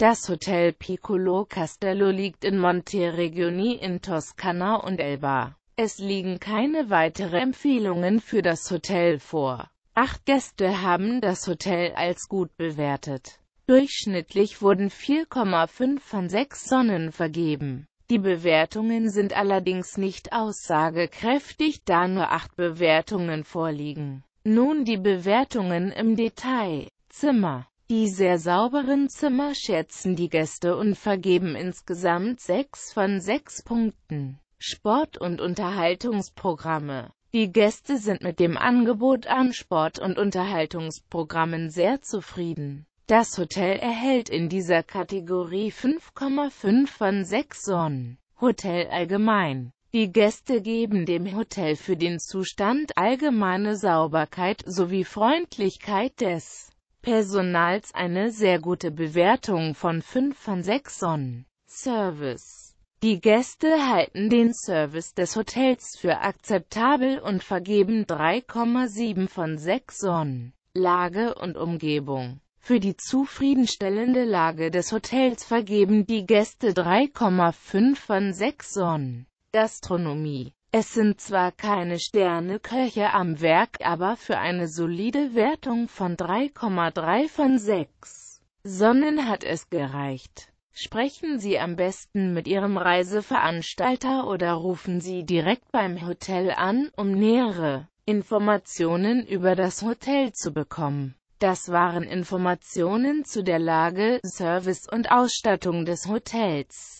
Das Hotel Piccolo Castello liegt in Monteregioni in Toskana und Elba. Es liegen keine weiteren Empfehlungen für das Hotel vor. Acht Gäste haben das Hotel als gut bewertet. Durchschnittlich wurden 4,5 von 6 Sonnen vergeben. Die Bewertungen sind allerdings nicht aussagekräftig, da nur acht Bewertungen vorliegen. Nun die Bewertungen im Detail. Zimmer die sehr sauberen Zimmer schätzen die Gäste und vergeben insgesamt 6 von 6 Punkten. Sport- und Unterhaltungsprogramme Die Gäste sind mit dem Angebot an Sport- und Unterhaltungsprogrammen sehr zufrieden. Das Hotel erhält in dieser Kategorie 5,5 von 6 Sonnen. Hotel allgemein. Die Gäste geben dem Hotel für den Zustand allgemeine Sauberkeit sowie Freundlichkeit des Personals eine sehr gute Bewertung von 5 von 6 Sonnen. Service Die Gäste halten den Service des Hotels für akzeptabel und vergeben 3,7 von 6 Sonnen. Lage und Umgebung für die zufriedenstellende Lage des Hotels vergeben die Gäste 3,5 von 6 Sonnen. Gastronomie es sind zwar keine Sterneköche am Werk, aber für eine solide Wertung von 3,3 von 6 Sonnen hat es gereicht. Sprechen Sie am besten mit Ihrem Reiseveranstalter oder rufen Sie direkt beim Hotel an, um nähere Informationen über das Hotel zu bekommen. Das waren Informationen zu der Lage, Service und Ausstattung des Hotels.